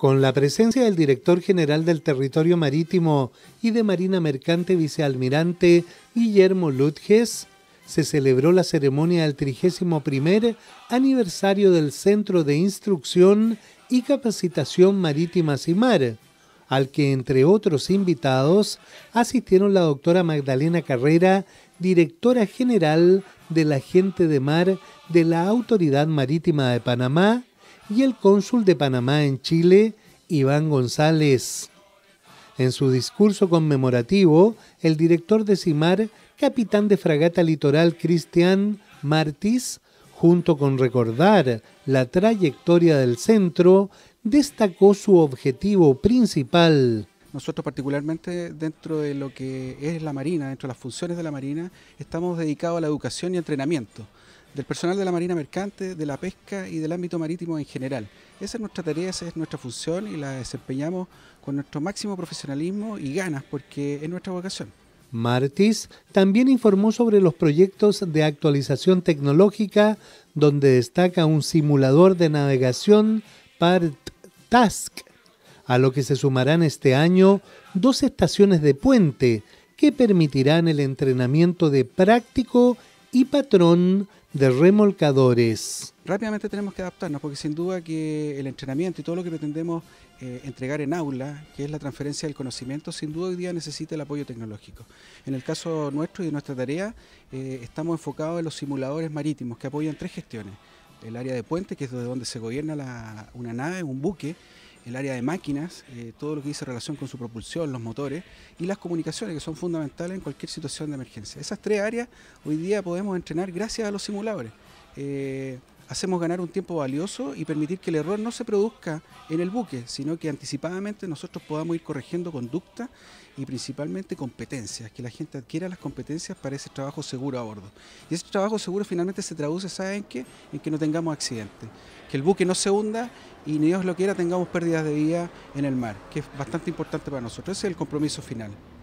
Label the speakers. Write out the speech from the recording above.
Speaker 1: con la presencia del director general del Territorio Marítimo y de Marina Mercante Vicealmirante Guillermo Lutjes, se celebró la ceremonia del 31 aniversario del Centro de Instrucción y Capacitación Marítima Mar, al que entre otros invitados asistieron la doctora Magdalena Carrera, directora general de la gente de mar de la Autoridad Marítima de Panamá, y el cónsul de Panamá en Chile, Iván González. En su discurso conmemorativo, el director de CIMAR, capitán de fragata litoral Cristian Martis, junto con recordar la trayectoria del centro, destacó su objetivo principal.
Speaker 2: Nosotros particularmente dentro de lo que es la Marina, dentro de las funciones de la Marina, estamos dedicados a la educación y entrenamiento del personal de la Marina Mercante, de la pesca y del ámbito marítimo en general. Esa es nuestra tarea, esa es nuestra función y la desempeñamos con nuestro máximo profesionalismo y ganas porque es nuestra vocación.
Speaker 1: Martis también informó sobre los proyectos de actualización tecnológica, donde destaca un simulador de navegación Part Task, a lo que se sumarán este año dos estaciones de puente que permitirán el entrenamiento de práctico y patrón de remolcadores.
Speaker 2: Rápidamente tenemos que adaptarnos porque sin duda que el entrenamiento y todo lo que pretendemos eh, entregar en aula, que es la transferencia del conocimiento, sin duda hoy día necesita el apoyo tecnológico. En el caso nuestro y de nuestra tarea, eh, estamos enfocados en los simuladores marítimos que apoyan tres gestiones. El área de puente, que es donde se gobierna la, una nave, un buque, el área de máquinas, eh, todo lo que dice relación con su propulsión, los motores y las comunicaciones que son fundamentales en cualquier situación de emergencia. Esas tres áreas hoy día podemos entrenar gracias a los simuladores. Eh, hacemos ganar un tiempo valioso y permitir que el error no se produzca en el buque, sino que anticipadamente nosotros podamos ir corrigiendo conducta y principalmente competencias, que la gente adquiera las competencias para ese trabajo seguro a bordo. Y ese trabajo seguro finalmente se traduce, ¿saben qué? En que no tengamos accidentes, que el buque no se hunda y ni Dios lo quiera tengamos pérdidas de vida en el mar, que es bastante importante para nosotros. Ese es el compromiso final.